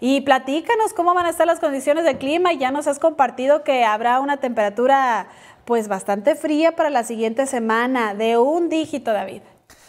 Y platícanos cómo van a estar las condiciones de clima. Ya nos has compartido que habrá una temperatura pues bastante fría para la siguiente semana, de un dígito, David.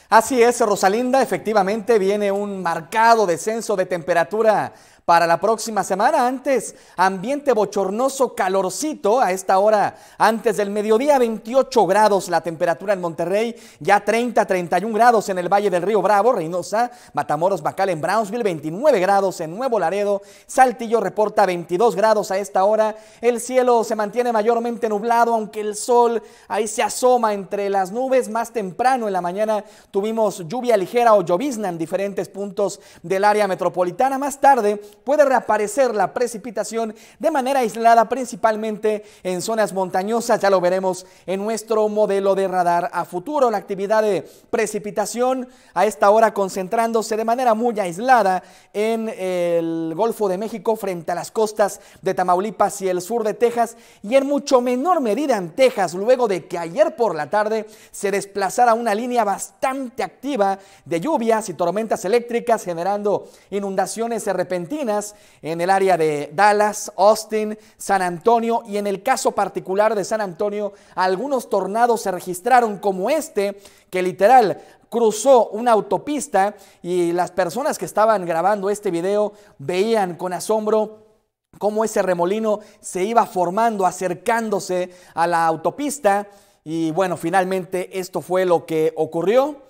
Así es, Rosalinda, efectivamente viene un marcado descenso de temperatura para la próxima semana. Antes, ambiente bochornoso, calorcito a esta hora, antes del mediodía, 28 grados la temperatura en Monterrey, ya 30, 31 grados en el Valle del Río Bravo, Reynosa, Matamoros, Bacal en Brownsville, 29 grados en Nuevo Laredo, Saltillo reporta 22 grados a esta hora. El cielo se mantiene mayormente nublado, aunque el sol ahí se asoma entre las nubes. Más temprano en la mañana tuvimos lluvia ligera o llovizna en diferentes puntos del área metropolitana. Más tarde puede reaparecer la precipitación de manera aislada, principalmente en zonas montañosas. Ya lo veremos en nuestro modelo de radar a futuro. La actividad de precipitación a esta hora concentrándose de manera muy aislada en el Golfo de México frente a las costas de Tamaulipas y el sur de Texas y en mucho menor medida en Texas luego de que ayer por la tarde se desplazara una línea bastante activa de lluvias y tormentas eléctricas generando inundaciones repentinas en el área de Dallas, Austin, San Antonio y en el caso particular de San Antonio, algunos tornados se registraron como este que literal cruzó una autopista y las personas que estaban grabando este video veían con asombro cómo ese remolino se iba formando, acercándose a la autopista. Y bueno, finalmente esto fue lo que ocurrió.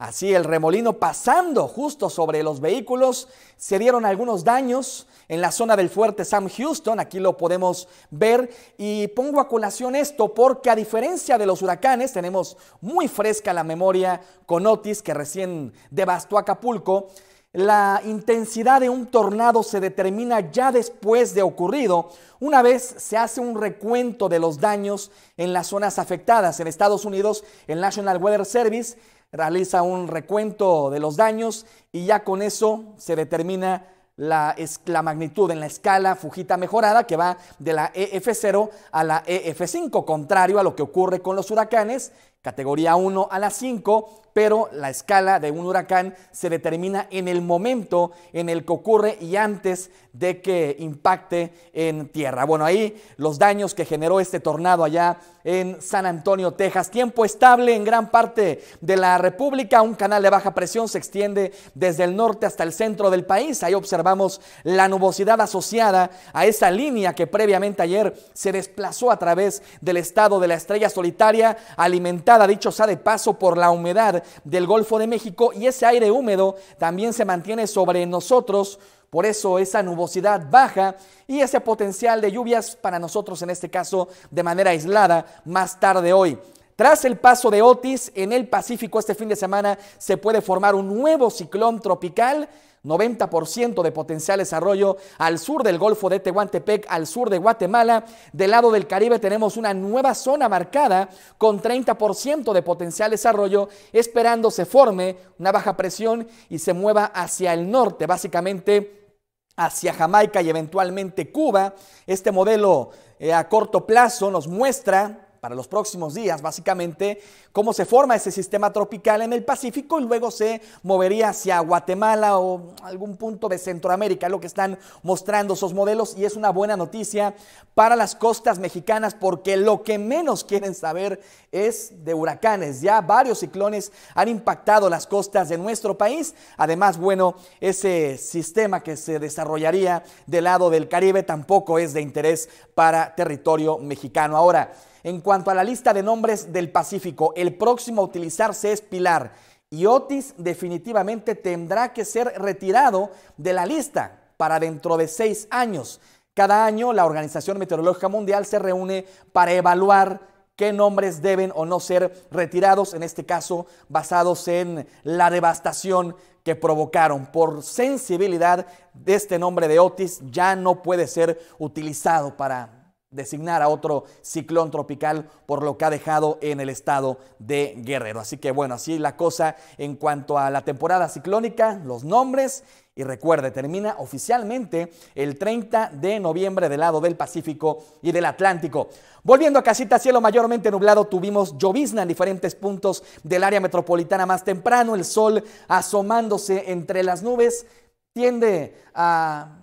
Así el remolino pasando justo sobre los vehículos, se dieron algunos daños en la zona del fuerte Sam Houston, aquí lo podemos ver y pongo a colación esto porque a diferencia de los huracanes tenemos muy fresca la memoria con Otis que recién devastó Acapulco, la intensidad de un tornado se determina ya después de ocurrido, una vez se hace un recuento de los daños en las zonas afectadas. En Estados Unidos, el National Weather Service realiza un recuento de los daños y ya con eso se determina la, magnitud en la escala Fujita mejorada que va de la EF0 a la EF5, contrario a lo que ocurre con los huracanes, categoría 1 a la 5, pero la escala de un huracán se determina en el momento en el que ocurre y antes de que impacte en tierra. Bueno, ahí los daños que generó este tornado allá en San Antonio, Texas. Tiempo estable en gran parte de la República. Un canal de baja presión se extiende desde el norte hasta el centro del país. Ahí observamos la nubosidad asociada a esa línea que previamente ayer se desplazó a través del estado de la estrella solitaria, alimentada, dicho sea de paso, por la humedad del Golfo de México y ese aire húmedo también se mantiene sobre nosotros. Por eso esa nubosidad baja y ese potencial de lluvias para nosotros en este caso de manera aislada más tarde hoy. Tras el paso de Otis en el Pacífico este fin de semana se puede formar un nuevo ciclón tropical 90% de potencial desarrollo al sur del Golfo de Tehuantepec, al sur de Guatemala. Del lado del Caribe tenemos una nueva zona marcada con 30% de potencial desarrollo, esperando se forme una baja presión y se mueva hacia el norte, básicamente hacia Jamaica y eventualmente Cuba. Este modelo eh, a corto plazo nos muestra para los próximos días, básicamente, cómo se forma ese sistema tropical en el Pacífico y luego se movería hacia Guatemala o algún punto de Centroamérica, lo que están mostrando esos modelos y es una buena noticia para las costas mexicanas porque lo que menos quieren saber es de huracanes. Ya varios ciclones han impactado las costas de nuestro país. Además, bueno, ese sistema que se desarrollaría del lado del Caribe tampoco es de interés para territorio mexicano. Ahora, en cuanto a la lista de nombres del Pacífico, el próximo a utilizarse es Pilar y Otis definitivamente tendrá que ser retirado de la lista para dentro de seis años. Cada año la Organización Meteorológica Mundial se reúne para evaluar qué nombres deben o no ser retirados, en este caso basados en la devastación que provocaron. Por sensibilidad, este nombre de Otis ya no puede ser utilizado para designar a otro ciclón tropical por lo que ha dejado en el estado de Guerrero. Así que bueno, así la cosa en cuanto a la temporada ciclónica, los nombres y recuerde, termina oficialmente el 30 de noviembre del lado del Pacífico y del Atlántico. Volviendo a casita, cielo mayormente nublado, tuvimos llovizna en diferentes puntos del área metropolitana más temprano, el sol asomándose entre las nubes tiende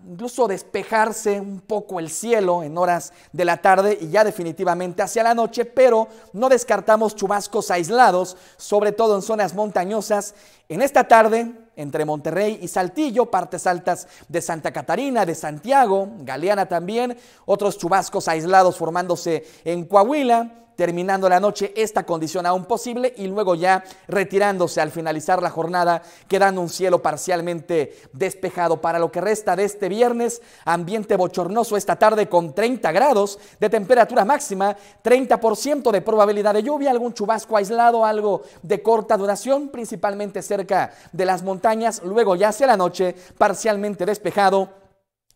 incluso despejarse un poco el cielo en horas de la tarde y ya definitivamente hacia la noche, pero no descartamos chubascos aislados, sobre todo en zonas montañosas. En esta tarde, entre Monterrey y Saltillo, partes altas de Santa Catarina, de Santiago, Galeana también, otros chubascos aislados formándose en Coahuila, terminando la noche esta condición aún posible y luego ya retirándose al finalizar la jornada, quedando un cielo parcialmente despejado para lo que resta de este viernes, ambiente bochornoso esta tarde con 30 grados de temperatura máxima, 30% de probabilidad de lluvia, algún chubasco aislado, algo de corta duración, principalmente cerca de las montañas, luego ya hacia la noche, parcialmente despejado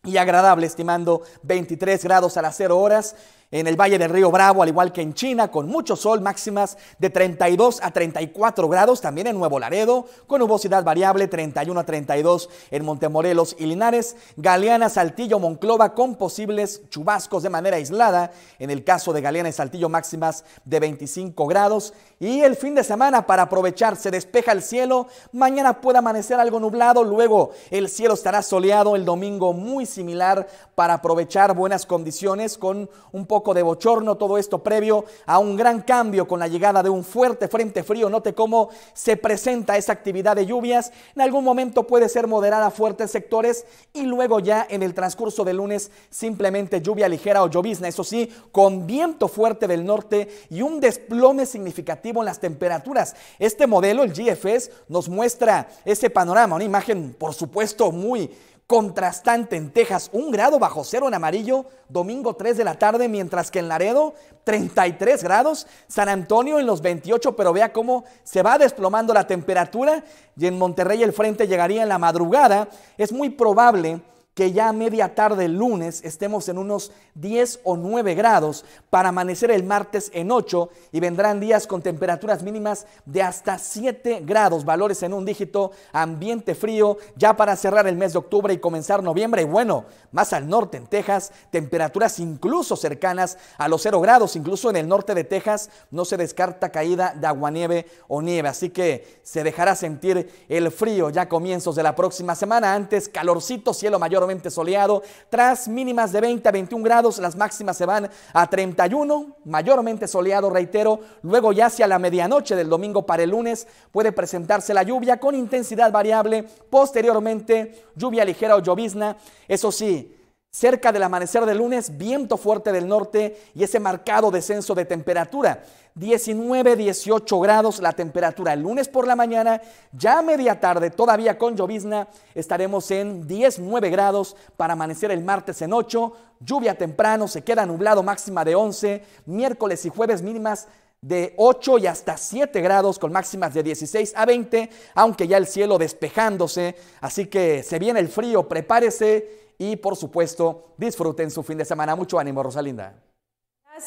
y agradable, estimando 23 grados a las 0 horas en el Valle del Río Bravo, al igual que en China, con mucho sol, máximas de 32 a 34 grados, también en Nuevo Laredo, con nubosidad variable 31 a 32 en Montemorelos y Linares, Galeana, Saltillo, Monclova, con posibles chubascos de manera aislada, en el caso de Galeana y Saltillo, máximas de 25 grados, y el fin de semana para aprovechar, se despeja el cielo, mañana puede amanecer algo nublado, luego el cielo estará soleado, el domingo muy similar para aprovechar buenas condiciones con un poco de bochorno, todo esto previo a un gran cambio con la llegada de un fuerte frente frío. Note cómo se presenta esa actividad de lluvias. En algún momento puede ser moderada fuerte fuertes sectores y luego ya en el transcurso del lunes simplemente lluvia ligera o llovizna. Eso sí, con viento fuerte del norte y un desplome significativo en las temperaturas. Este modelo, el GFS, nos muestra ese panorama, una imagen por supuesto muy contrastante en Texas, un grado bajo cero en amarillo, domingo 3 de la tarde, mientras que en Laredo 33 grados, San Antonio en los 28, pero vea cómo se va desplomando la temperatura y en Monterrey el frente llegaría en la madrugada. Es muy probable que ya a media tarde el lunes estemos en unos 10 o 9 grados para amanecer el martes en 8 y vendrán días con temperaturas mínimas de hasta 7 grados, valores en un dígito, ambiente frío, ya para cerrar el mes de octubre y comenzar noviembre. Y bueno, más al norte en Texas, temperaturas incluso cercanas a los 0 grados, incluso en el norte de Texas no se descarta caída de agua, nieve o nieve, así que se dejará sentir el frío ya comienzos de la próxima semana, antes calorcito, cielo mayor soleado. Tras mínimas de 20 a 21 grados, las máximas se van a 31, mayormente soleado, reitero. Luego ya hacia la medianoche del domingo para el lunes puede presentarse la lluvia con intensidad variable. Posteriormente, lluvia ligera o llovizna. Eso sí, Cerca del amanecer del lunes, viento fuerte del norte y ese marcado descenso de temperatura. 19, 18 grados la temperatura. El lunes por la mañana, ya media tarde, todavía con llovizna, estaremos en 19 grados para amanecer el martes en 8. Lluvia temprano, se queda nublado máxima de 11. Miércoles y jueves mínimas de 8 y hasta 7 grados con máximas de 16 a 20, aunque ya el cielo despejándose, así que se viene el frío, prepárese y por supuesto disfruten su fin de semana. Mucho ánimo, Rosalinda.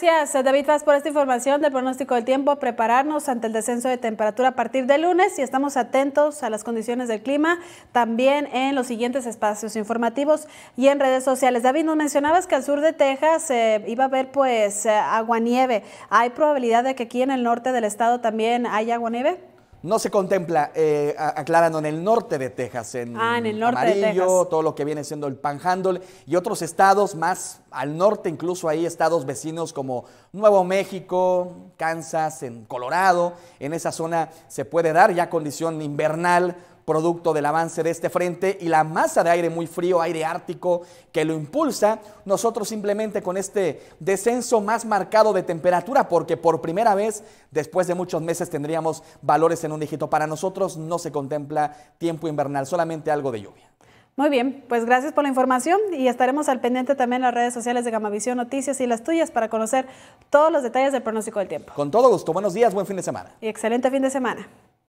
Gracias, David Vaz, por esta información del pronóstico del tiempo. Prepararnos ante el descenso de temperatura a partir del lunes y estamos atentos a las condiciones del clima también en los siguientes espacios informativos y en redes sociales. David, nos mencionabas que al sur de Texas eh, iba a haber pues eh, aguanieve. ¿Hay probabilidad de que aquí en el norte del estado también haya nieve no se contempla, eh, aclarando, en el norte de Texas, en, ah, el norte de todo lo que viene siendo el Panhandle y otros estados más al norte, incluso ahí estados vecinos como Nuevo México, Kansas, en Colorado, en esa zona se puede dar ya condición invernal producto del avance de este frente y la masa de aire muy frío, aire ártico que lo impulsa, nosotros simplemente con este descenso más marcado de temperatura, porque por primera vez después de muchos meses tendríamos valores en un dígito. Para nosotros no se contempla tiempo invernal, solamente algo de lluvia. Muy bien, pues gracias por la información y estaremos al pendiente también en las redes sociales de Gamavisión Noticias y las tuyas para conocer todos los detalles del pronóstico del tiempo. Con todo gusto, buenos días, buen fin de semana. Y excelente fin de semana.